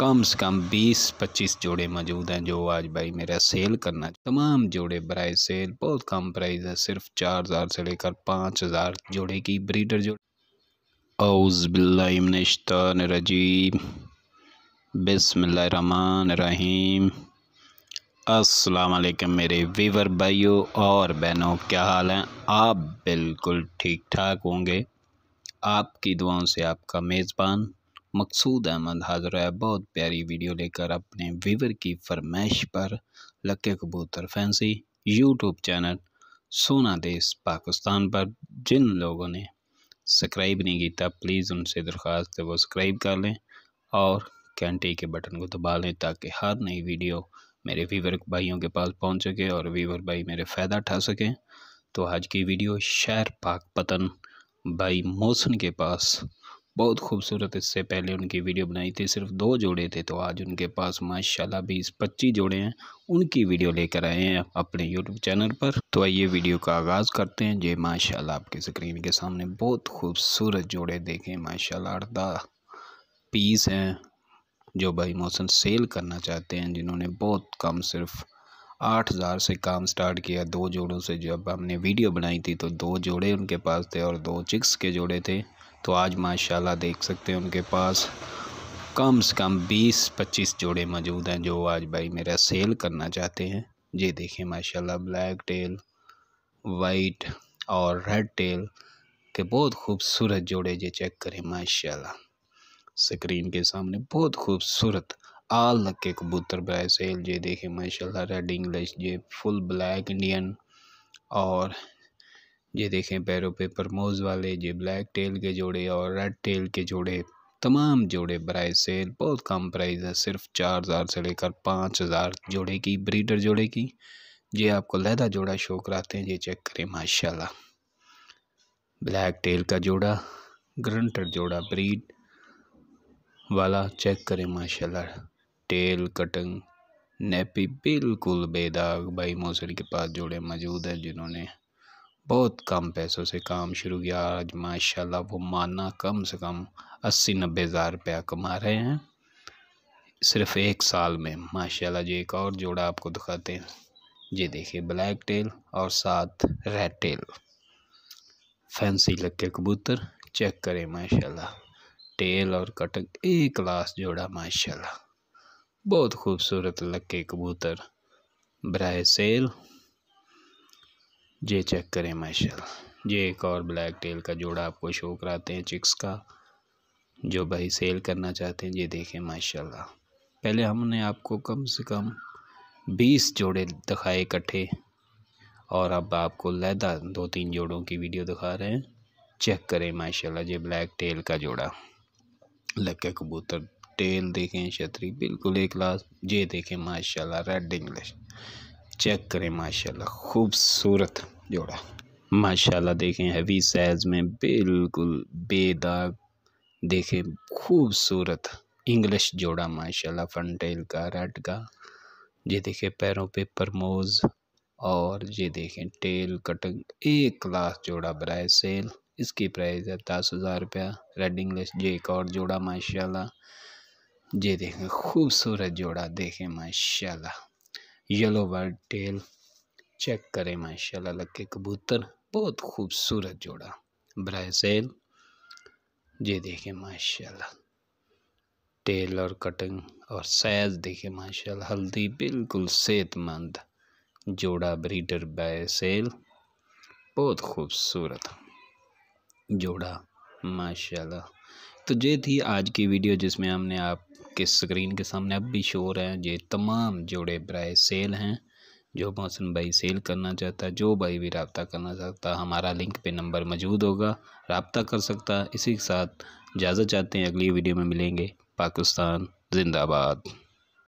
कम से कम 20-25 जोड़े मौजूद हैं जो आज भाई मेरा सेल करना तमाम जोड़े बरए सेल बहुत कम प्राइस है सिर्फ चार हज़ार से लेकर पाँच हज़ार जोड़े की ब्रीडर जोड़े औज़बिल्लाशन रजीम बिसमान रहीम असलकम मेरे वीवर भाइयों और बहनों क्या हाल हैं आप बिल्कुल ठीक ठाक होंगे आपकी दुआओं से आपका मेज़बान मकसूद अहमद हाजिर है बहुत प्यारी वीडियो लेकर अपने वीवर की फरमाइश पर लक्के कबूतर फैंसी यूट्यूब चैनल सोना देश पाकिस्तान पर जिन लोगों ने सब्सक्राइब नहीं किया प्लीज़ उनसे दरख्वास्त है वो सब्सक्राइब कर लें और घंटे के बटन को दबा लें ताकि हर नई वीडियो मेरे वीवर भाइयों के पास पहुँच सके और वीवर भाई मेरे फ़ायदा उठा सकें तो आज की वीडियो शहर पाक पतन भाई मोसन के पास बहुत खूबसूरत इससे पहले उनकी वीडियो बनाई थी सिर्फ दो जोड़े थे तो आज उनके पास माशाल्लाह बीस पच्चीस जोड़े हैं उनकी वीडियो लेकर आए हैं अपने यूट्यूब चैनल पर तो आइए वीडियो का आगाज़ करते हैं ये माशाल्लाह आपके स्क्रीन के सामने बहुत खूबसूरत जोड़े देखें माशाल्लाह अड़ता पीस हैं जो भाई मौसम सेल करना चाहते हैं जिन्होंने बहुत कम सिर्फ आठ हज़ार से काम स्टार्ट किया दो जोड़ों से जब हमने वीडियो बनाई थी तो दो जोड़े उनके पास थे और दो चिक्स के जोड़े थे तो आज माशाल्लाह देख सकते हैं उनके पास कम से कम 20-25 जोड़े मौजूद हैं जो आज भाई मेरा सेल करना चाहते हैं ये देखें माशाल्लाह ब्लैक टेल वाइट और रेड टेल के बहुत खूबसूरत जोड़े ये चेक करें माशाल्लाह स्क्रीन के सामने बहुत खूबसूरत आल लग के कबूतर ब्राय सेल ये देखें माशाल्लाह रेड इंग्लिश ये फुल ब्लैक इंडियन और ये देखें पैरों पे परमोज वाले ये ब्लैक टेल के जोड़े और रेड टेल के जोड़े तमाम जोड़े बरए सेल बहुत कम प्राइस है सिर्फ चार हज़ार से लेकर पाँच हज़ार जोड़े की ब्रीडर जोड़े की ये आपको लहदा जोड़ा शो कराते हैं ये चेक करें माशाल्लाह ब्लैक टेल का जोड़ा ग्रंटर जोड़ा ब्रीड वाला चेक करें माशाल्लाह टेल कटिंग नेपी बिल्कुल बेदाग भाई मोसर के पास जोड़े मौजूद हैं जिन्होंने बहुत कम पैसों से काम शुरू किया आज माशाल्लाह वो माना कम से कम अस्सी नब्बे हज़ार रुपया कमा रहे हैं सिर्फ एक साल में माशाल्लाह जी एक और जोड़ा आपको दिखाते हैं ये देखिए ब्लैक टेल और साथ रेड टेल फैंसी लग के कबूतर चेक करें माशाल्लाह टेल और कटक एक क्लास जोड़ा माशाल्लाह बहुत खूबसूरत लग के कबूतर ब्राय सेल ये चेक करें माशा ये एक और ब्लैक टेल का जोड़ा आपको शो कराते हैं चिक्स का जो भाई सेल करना चाहते हैं ये देखें माशाल्लाह पहले हमने आपको कम से कम बीस जोड़े दिखाए इकट्ठे और अब आपको लहदा दो तीन जोड़ों की वीडियो दिखा रहे हैं चेक करें माशाल्लाह ये ब्लैक टेल का जोड़ा लक कबूतर टेल देखें छतरी बिल्कुल एक लास्ट ये देखें माशाल्लाह रेड इंग्लिश चेक करें माशाल्लाह खूबसूरत जोड़ा माशाल्लाह देखें हैवी साइज़ में बिल्कुल बेदाग देखें खूबसूरत इंग्लिश जोड़ा माशाल्लाह फंटेल का रेड का ये देखें पैरों पे परमोज़ और ये देखें टेल कटिंग एक क्लास जोड़ा बरए सेल इसकी प्राइस है दस हज़ार रुपया रेड इंग्लिश ये एक और जोड़ा माशाल्लाह ये देखें खूबसूरत जोड़ा देखें माशाल्लाह येलो बर्ड टेल चेक करें माशाल्लाह लग के कबूतर बहुत खूबसूरत जोड़ा ब्राज़ील ये देखें माशाल्लाह टेल और कटिंग और साइज देखें माशाल्लाह हल्दी बिल्कुल सेहतमंद जोड़ा ब्रीडर ब्राज़ील बहुत खूबसूरत जोड़ा माशाल्लाह तो ये थी आज की वीडियो जिसमें हमने आप आपके स्क्रीन के सामने अब भी शोर है हैं ये तमाम जोड़े ब्राय सेल हैं जो मौसम भाई सेल करना चाहता है जो भाई भी रबता करना चाहता हमारा लिंक पे नंबर मौजूद होगा रबता कर सकता इसी के साथ इजाज़त चाहते हैं अगली वीडियो में मिलेंगे पाकिस्तान जिंदाबाद